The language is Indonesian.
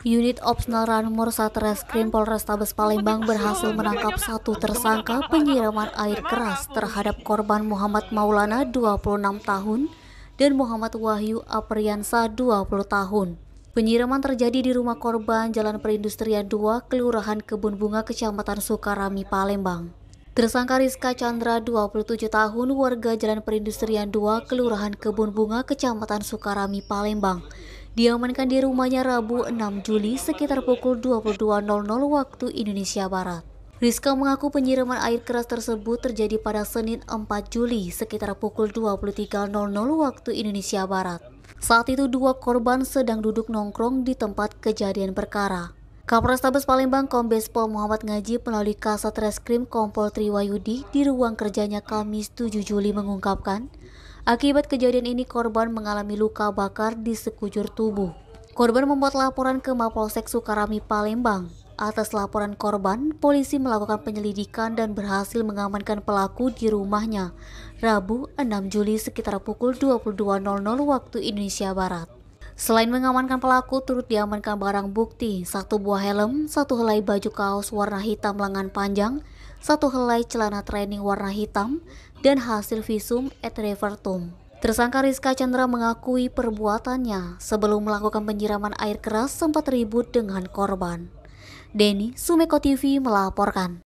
Unit Opsional Ranmor Satreskrim Polrestabes Palembang berhasil menangkap satu tersangka penyiraman air keras terhadap korban Muhammad Maulana 26 tahun dan Muhammad Wahyu Apriansa 20 tahun. Penyiraman terjadi di rumah korban Jalan Perindustrian 2, Kelurahan Kebun Bunga, Kecamatan Sukarami, Palembang. Tersangka Rizka Chandra, 27 tahun, warga Jalan Perindustrian 2, Kelurahan Kebun Bunga, Kecamatan Sukarami, Palembang diamankan di rumahnya Rabu 6 Juli sekitar pukul 22.00 waktu Indonesia Barat. Rizka mengaku penyiraman air keras tersebut terjadi pada Senin 4 Juli sekitar pukul 23.00 waktu Indonesia Barat. Saat itu dua korban sedang duduk nongkrong di tempat kejadian perkara. Tabes Palembang Kombes Pol Muhammad Ngaji melalui Kasat Reskrim Kompol Triwayudi di ruang kerjanya Kamis 7 Juli mengungkapkan, Akibat kejadian ini korban mengalami luka bakar di sekujur tubuh. Korban membuat laporan ke Mapolsek Sukarami Palembang. Atas laporan korban, polisi melakukan penyelidikan dan berhasil mengamankan pelaku di rumahnya Rabu 6 Juli sekitar pukul 22.00 waktu Indonesia Barat. Selain mengamankan pelaku, turut diamankan barang bukti, satu buah helm, satu helai baju kaos warna hitam lengan panjang, satu helai celana training warna hitam, dan hasil visum et revertum. Tersangka Rizka Chandra mengakui perbuatannya sebelum melakukan penyiraman air keras sempat ribut dengan korban. Denny Sumeko TV melaporkan.